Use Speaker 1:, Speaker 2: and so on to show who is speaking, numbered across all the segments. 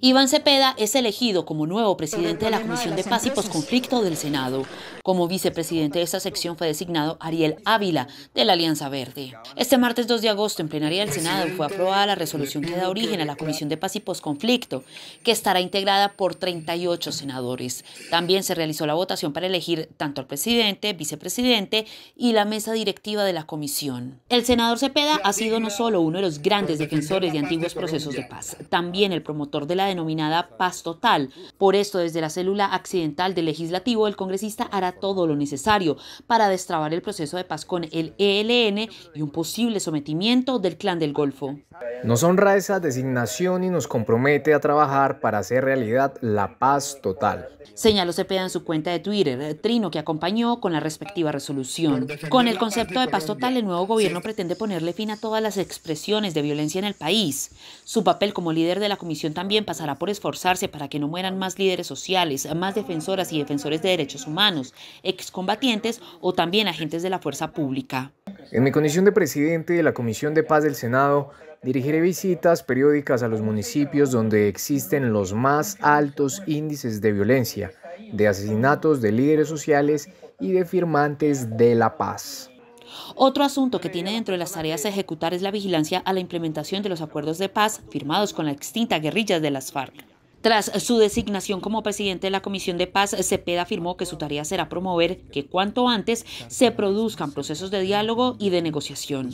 Speaker 1: Iván Cepeda es elegido como nuevo presidente de la Comisión de Paz y Posconflicto del Senado. Como vicepresidente de esta sección fue designado Ariel Ávila, de la Alianza Verde. Este martes 2 de agosto, en plenaria del Senado, fue aprobada la resolución que da origen a la Comisión de Paz y Posconflicto, que estará integrada por 38 senadores. También se realizó la votación para elegir tanto al presidente, vicepresidente y la mesa directiva de la comisión. El senador Cepeda ha sido no solo uno de los grandes defensores de antiguos procesos de paz, también el promotor de la denominada paz total. Por esto, desde la célula accidental del legislativo, el congresista hará todo lo necesario para destrabar el proceso de paz con el ELN y un posible sometimiento del clan del Golfo.
Speaker 2: Nos honra esa designación y nos compromete a trabajar para hacer realidad la paz total.
Speaker 1: Señaló Cepeda en su cuenta de Twitter, Trino, que acompañó con la respectiva resolución. Con el concepto de paz total, el nuevo gobierno pretende ponerle fin a todas las expresiones de violencia en el país. Su papel como líder de la comisión también pasará por esforzarse para que no mueran más líderes sociales, más defensoras y defensores de derechos humanos, excombatientes o también agentes de la fuerza pública.
Speaker 2: En mi condición de presidente de la Comisión de Paz del Senado, dirigiré visitas periódicas a los municipios donde existen los más altos índices de violencia, de asesinatos de líderes sociales y de firmantes de la paz.
Speaker 1: Otro asunto que tiene dentro de las tareas a ejecutar es la vigilancia a la implementación de los acuerdos de paz firmados con la extinta guerrilla de las FARC. Tras su designación como presidente de la Comisión de Paz, Cepeda afirmó que su tarea será promover que cuanto antes se produzcan procesos de diálogo y de negociación.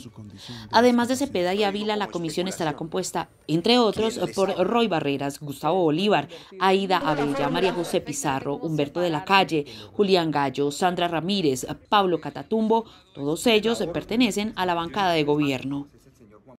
Speaker 1: Además de Cepeda y Ávila, la comisión estará compuesta, entre otros, por Roy Barreras, Gustavo Bolívar, Aida Abella, María José Pizarro, Humberto de la Calle, Julián Gallo, Sandra Ramírez, Pablo Catatumbo, todos ellos pertenecen a la bancada de gobierno.